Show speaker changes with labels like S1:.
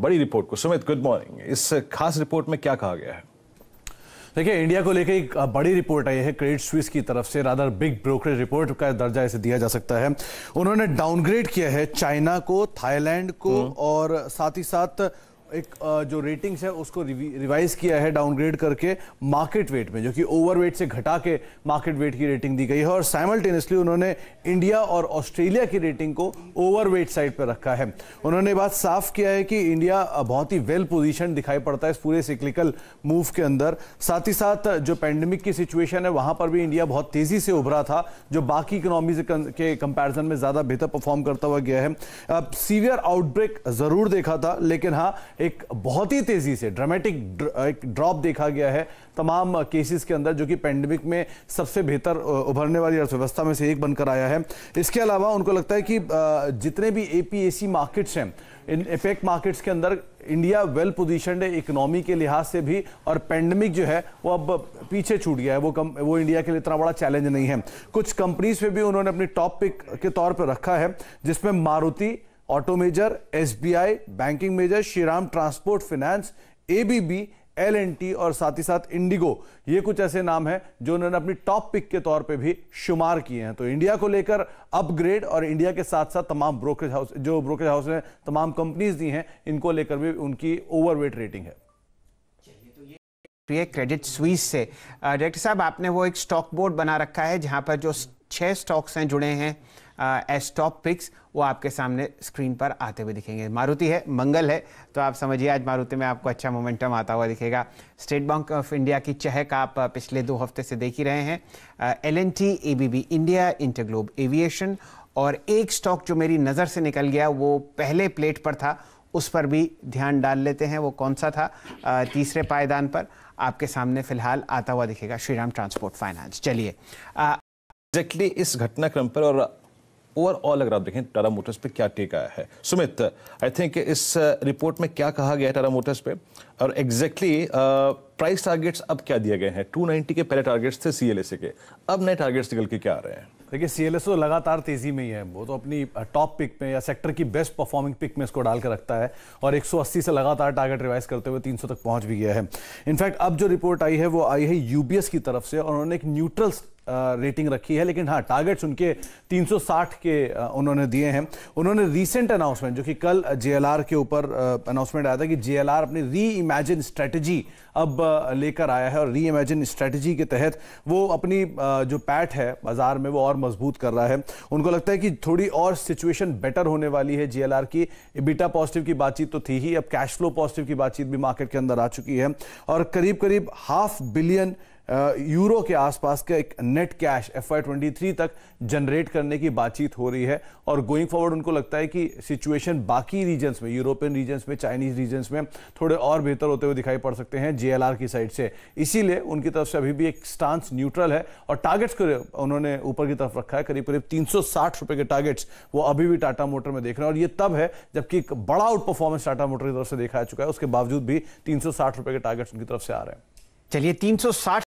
S1: बड़ी रिपोर्ट को Sumit good morning इस खास रिपोर्ट में क्या कहा गया है
S2: देखिए इंडिया को लेकर एक बड़ी रिपोर्ट आई है क्रेडिट स्विस की तरफ से रादर बिग ब्रोकरेज रिपोर्ट का दर्जा इसे दिया जा सकता है उन्होंने डाउनग्रेड किया है चाइना को थाईलैंड को हम्म। और साथ ही साथ एक जो रेटिंग्स है उसको रिवाइज किया है डाउनग्रेड करके मार्केट वेट में जो कि ओवरवेट से घटा के मार्केट वेट की रेटिंग दी गई है और साइमल्टेनियसली उन्होंने इंडिया और ऑस्ट्रेलिया की रेटिंग को ओवरवेट साइड पर रखा है उन्होंने बात साफ किया है कि इंडिया बहुत ही वेल पोजिशन दिखाई पड़ता है इस पूरे सिक्लिकल मूव के अंदर साथ ही साथ जो पैंडमिक की सिचुएशन है वहां पर भी इंडिया बहुत तेजी से उभरा था जो बाकी इकोनॉमीज के कंपेरिजन में ज्यादा बेहतर परफॉर्म करता हुआ गया है सीवियर आउटब्रेक जरूर देखा था लेकिन हाँ एक बहुत ही तेज़ी से ड्रामेटिक एक ड्रॉप देखा गया है तमाम केसेस के अंदर जो कि पैंडमिक में सबसे बेहतर उभरने वाली अर्थव्यवस्था में से एक बनकर आया है इसके अलावा उनको लगता है कि जितने भी ए मार्केट्स हैं इन एपेक मार्केट्स के अंदर इंडिया वेल पोजिशनड है इकोनॉमी के लिहाज से भी और पेंडेमिक जो है वो अब पीछे छूट गया है वो कम वो इंडिया के लिए इतना बड़ा चैलेंज नहीं है कुछ कंपनीज पे भी उन्होंने अपनी टॉप पिक के तौर पर रखा है जिसमें Maruti auto major SBI banking major Shriram transport finance ABB LNT और साथ ही साथ इंडिगो ये कुछ ऐसे नाम हैं जो उन्होंने अपनी टॉप पिक के तौर पे भी शुमार किए हैं तो इंडिया को लेकर अपग्रेड और इंडिया के साथ साथ तमाम ब्रोकरेज हाउस जो ब्रोकरेज हाउस ने तमाम कंपनीज दी
S3: हैं इनको लेकर भी उनकी ओवरवेट रेटिंग है तो क्रेडिट स्वीस से डायरेक्टर साहब आपने वो एक स्टॉक बोर्ड बना रखा है जहां पर जो छह स्टॉक्स हैं जुड़े हैं एस टॉप पिक्स वो आपके सामने स्क्रीन पर आते हुए दिखेंगे मारुति है मंगल है तो आप समझिए आज मारुति में आपको अच्छा मोमेंटम आता हुआ दिखेगा स्टेट बैंक ऑफ इंडिया की चहक आप पिछले दो हफ्ते से देख ही रहे हैं L N T A B B India InterGlobe aviation और एक स्टॉक जो मेरी नज़र से निकल गया वो पहले प्लेट पर था उस पर भी ध्यान डाल लेते हैं वो कौन सा था तीसरे पायदान पर आपके सामने फिलहाल आता हुआ दिखेगा श्रीराम ट्रांसपोर्ट फाइनेंस चलिए एग्जैक्टली इस घटनाक्रम
S1: पर और ओवरऑल अगर आप देखें टाटा मोटर्स पे क्या टेक आया है सुमित आई थिंक इस रिपोर्ट uh, में क्या कहा गया है टाटा मोटर्स पे और एग्जैक्टली प्राइस टारगेट्स अब क्या दिए गए हैं 290 के पहले टारगेट्स थे सीएलएसए के अब नए टारगेट्स निकल के क्या आ रहे हैं
S2: देखिए सी एल एस तो लगातार तेजी में ही है वो तो अपनी टॉप uh, पिक में या सेक्टर की बेस्ट परफॉर्मिंग पिक में इसको डाल कर रखता है और 180 से लगातार टारगेट रिवाइज करते हुए 300 तक पहुंच भी गया है इनफैक्ट अब जो रिपोर्ट आई है वो आई है यूबीएस की तरफ से और उन्होंने एक न्यूट्रल रेटिंग रखी है लेकिन हाँ टारगेट्स उनके 360 के उन्होंने दिए हैं उन्होंने रीसेंट अनाउंसमेंट जो कि कल जेएलआर के ऊपर अनाउंसमेंट आया था कि जेएलआर अपनी री इमेजिन स्ट्रेटजी अब लेकर आया है और री इमेजिन स्ट्रेटजी के तहत वो अपनी जो पैट है बाजार में वो और मजबूत कर रहा है उनको लगता है कि थोड़ी और सिचुएशन बेटर होने वाली है जे की बीटा पॉजिटिव की बातचीत तो थी ही अब कैश फ्लो पॉजिटिव की बातचीत भी मार्केट के अंदर आ चुकी है और करीब करीब हाफ बिलियन यूरो के आसपास का एक नेट कैश एफ आई तक जनरेट करने की बातचीत हो रही है और गोइंग फॉरवर्ड उनको लगता है कि सिचुएशन बाकी रीजन्स में यूरोपियन रीजन्स में चाइनीज रीजन्स में थोड़े और बेहतर होते हुए दिखाई पड़ सकते हैं जेएलआर की साइड से इसीलिए उनकी तरफ से अभी भी एक स्टांस न्यूट्रल है और टारगेट्स को उन्होंने ऊपर की तरफ रखा है करीब करीब तीन रुपए के टारगेट्स वो अभी भी टाटा मोटर में देख रहे हैं और ये तब है जबकि एक बड़ा आउट परफॉर्मेंस टाटा मोटर की तरफ से देखा जा चुका है उसके बावजूद भी तीन रुपए के टारगेट्स उनकी तरफ से आ रहे हैं चलिए
S3: तीन